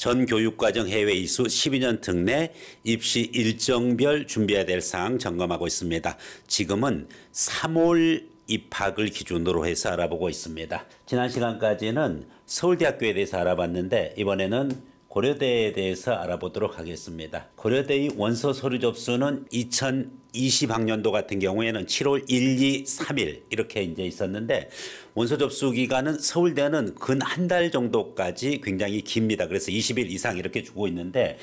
전 교육과정 해외 이수 12년 특례 입시 일정별 준비해야 될 사항 점검하고 있습니다. 지금은 3월 입학을 기준으로 해서 알아보고 있습니다. 지난 시간까지는 서울대학교에 대해서 알아봤는데 이번에는 고려대에 대해서 알아보도록 하겠습니다. 고려대의 원서 서류 접수는 2020학년도 같은 경우에는 7월 1, 2, 3일 이렇게 이제 있었는데 원서 접수 기간은 서울대는 근 한 달 정도까지 굉장히 깁니다. 그래서 20일 이상 이렇게 주고 있는데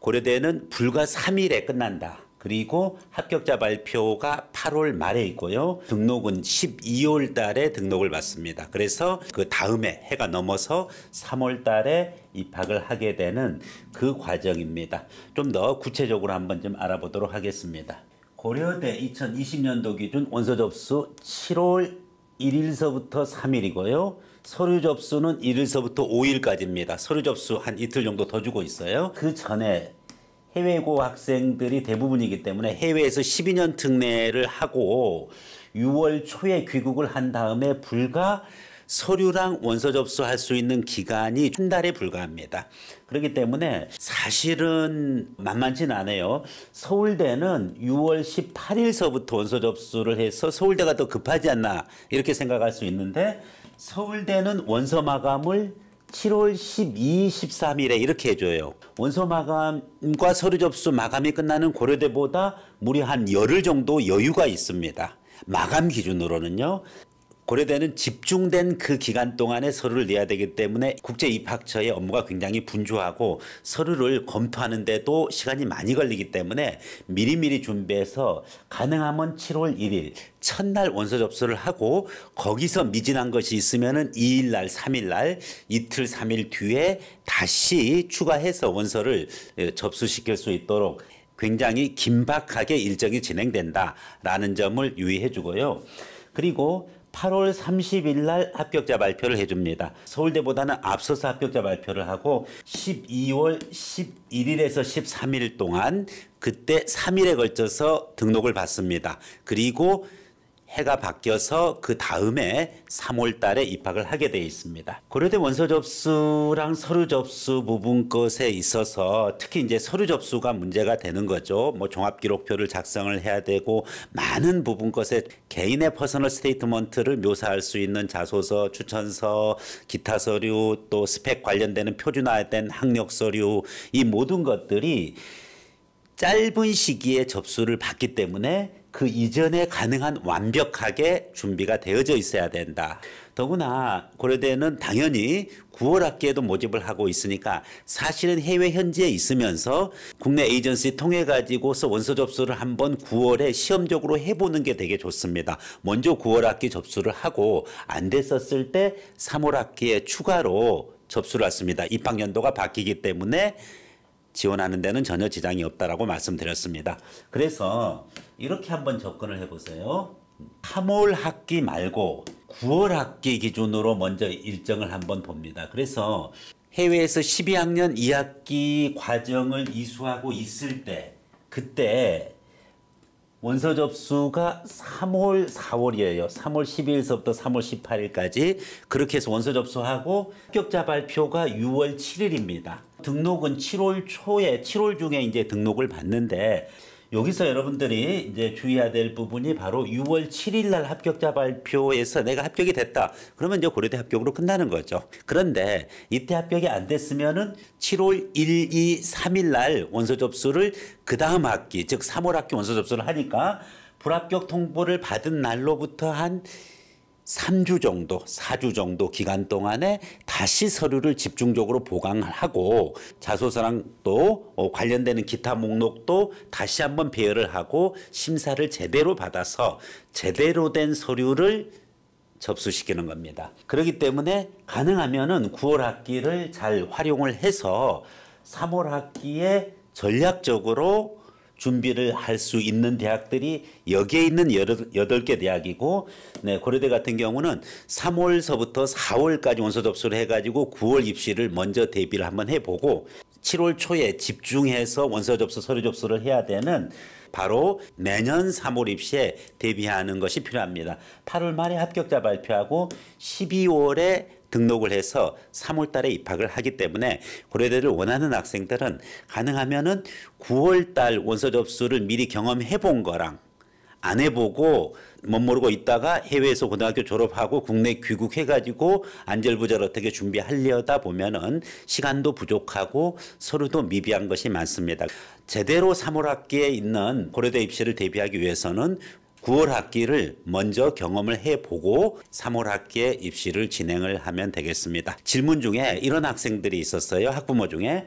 고려대는 불과 3일에 끝난다. 그리고 합격자 발표가 8월 말에 있고요. 등록은 12월 달에 등록을 받습니다. 그래서 그 다음에 해가 넘어서 3월 달에 입학을 하게 되는 그 과정입니다. 좀 더 구체적으로 한번 좀 알아보도록 하겠습니다. 고려대 2020년도 기준 원서 접수 7월 1일서부터 3일이고요. 서류 접수는 1일서부터 5일까지입니다. 서류 접수 한 이틀 정도 더 주고 있어요. 그 전에 해외고 학생들이 대부분이기 때문에 해외에서 12년 특례를 하고 6월 초에 귀국을 한 다음에 불과 서류랑 원서 접수할 수 있는 기간이 한 달에 불과합니다. 그렇기 때문에 사실은 만만치는 않아요. 서울대는 6월 18일서부터 원서 접수를 해서 서울대가 더 급하지 않나 이렇게 생각할 수 있는데 서울대는 원서 마감을 7월 12, 13일에 이렇게 해줘요. 원서 마감과 서류 접수 마감이 끝나는 고려대보다 무려 한 열흘 정도 여유가 있습니다. 마감 기준으로는요. 고려대는 집중된 그 기간 동안에 서류를 내야 되기 때문에 국제 입학처의 업무가 굉장히 분주하고 서류를 검토하는데도 시간이 많이 걸리기 때문에 미리미리 준비해서 가능하면 7월 1일 첫날 원서 접수를 하고 거기서 미진한 것이 있으면은 2일 날, 3일 날, 이틀, 3일 뒤에 다시 추가해서 원서를 예, 접수시킬 수 있도록 굉장히 긴박하게 일정이 진행된다라는 점을 유의해 주고요. 그리고 8월 30일 날 합격자 발표를 해줍니다. 서울대보다는 앞서서 합격자 발표를 하고 12월 11일에서 13일 동안 그때 3일에 걸쳐서 등록을 받습니다. 그리고 해가 바뀌어서 그 다음에 3월 달에 입학을 하게 돼 있습니다. 고려대 원서 접수랑 서류 접수 부분 것에 있어서 특히 이제 서류 접수가 문제가 되는 거죠. 뭐 종합 기록표를 작성을 해야 되고 많은 부분 것에 개인의 퍼스널 스테이트먼트를 묘사할 수 있는 자소서, 추천서, 기타 서류 또 스펙 관련되는 표준화된 학력 서류 이 모든 것들이 짧은 시기에 접수를 받기 때문에 그 이전에 가능한 완벽하게 준비가 되어져 있어야 된다. 더구나 고려대는 당연히 9월 학기에도 모집을 하고 있으니까 사실은 해외 현지에 있으면서 국내 에이전시 통해 가지고서 원서 접수를 한번 9월에 시험적으로 해보는 게 되게 좋습니다. 먼저 9월 학기 접수를 하고 안 됐었을 때 3월 학기에 추가로 접수를 했습니다. 입학 연도가 바뀌기 때문에 지원하는 데는 전혀 지장이 없다라고 말씀드렸습니다. 그래서 이렇게 한번 접근을 해보세요. 3월 학기 말고 9월 학기 기준으로 먼저 일정을 한번 봅니다. 그래서 해외에서 12학년 2학기 과정을 이수하고 있을 때 그때 원서 접수가 3월 4월이에요. 3월 12일서부터 3월 18일까지 그렇게 해서 원서 접수하고 합격자 발표가 6월 7일입니다. 등록은 7월 초에 7월 중에 이제 등록을 받는데 여기서 여러분들이 이제 주의해야 될 부분이 바로 6월 7일 날 합격자 발표에서 내가 합격이 됐다. 그러면 이제 고려대 합격으로 끝나는 거죠. 그런데 이때 합격이 안 됐으면은 7월 1, 2, 3일 날 원서 접수를 그 다음 학기, 즉 3월 학기 원서 접수를 하니까 불합격 통보를 받은 날로부터 한 3주 정도, 4주 정도 기간 동안에 다시 서류를 집중적으로 보강하고 자소서랑 또 어, 관련되는 기타 목록도 다시 한번 배열을 하고 심사를 제대로 받아서 제대로 된 서류를 접수시키는 겁니다. 그렇기 때문에 가능하면은 9월 학기를 잘 활용을 해서 3월 학기에 전략적으로 준비를 할 수 있는 대학들이 여기에 있는 여덟 개 대학이고 네, 고려대 같은 경우는 3월서부터 4월까지 원서 접수를 해가지고 9월 입시를 먼저 대비를 한번 해보고 7월 초에 집중해서 원서 접수, 서류 접수를 해야 되는 바로 내년 3월 입시에 대비하는 것이 필요합니다. 8월 말에 합격자 발표하고 12월에 등록을 해서 3월 달에 입학을 하기 때문에 고려대를 원하는 학생들은 가능하면은 9월 달 원서 접수를 미리 경험해 본 거랑 안 해보고 못 모르고 있다가 해외에서 고등학교 졸업하고 국내 귀국해가지고 안절부절 어떻게 준비하려다 보면은 시간도 부족하고 서류도 미비한 것이 많습니다. 제대로 3월 학기에 있는 고려대 입시를 대비하기 위해서는 9월 학기를 먼저 경험을 해보고 3월 학기에 입시를 진행을 하면 되겠습니다. 질문 중에 이런 학생들이 있었어요. 학부모 중에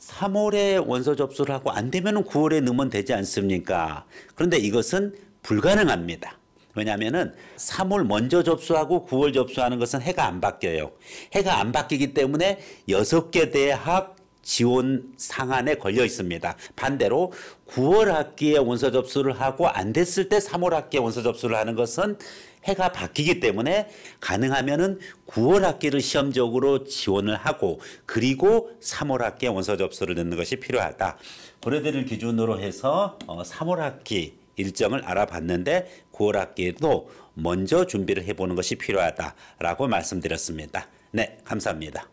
3월에 원서 접수를 하고 안 되면 9월에 넣으면 되지 않습니까? 그런데 이것은 불가능합니다. 왜냐하면 3월 먼저 접수하고 9월 접수하는 것은 해가 안 바뀌어요. 해가 안 바뀌기 때문에 6개 대학 지원 상한에 걸려 있습니다. 반대로 9월 학기에 원서 접수를 하고 안 됐을 때 3월 학기에 원서 접수를 하는 것은 해가 바뀌기 때문에 가능하면은 9월 학기를 시험적으로 지원을 하고 그리고 3월 학기에 원서 접수를 넣는 것이 필요하다. 고려대를 기준으로 해서 3월 어, 학기 일정을 알아봤는데 9월 학기에도 먼저 준비를 해보는 것이 필요하다라고 말씀드렸습니다. 네, 감사합니다.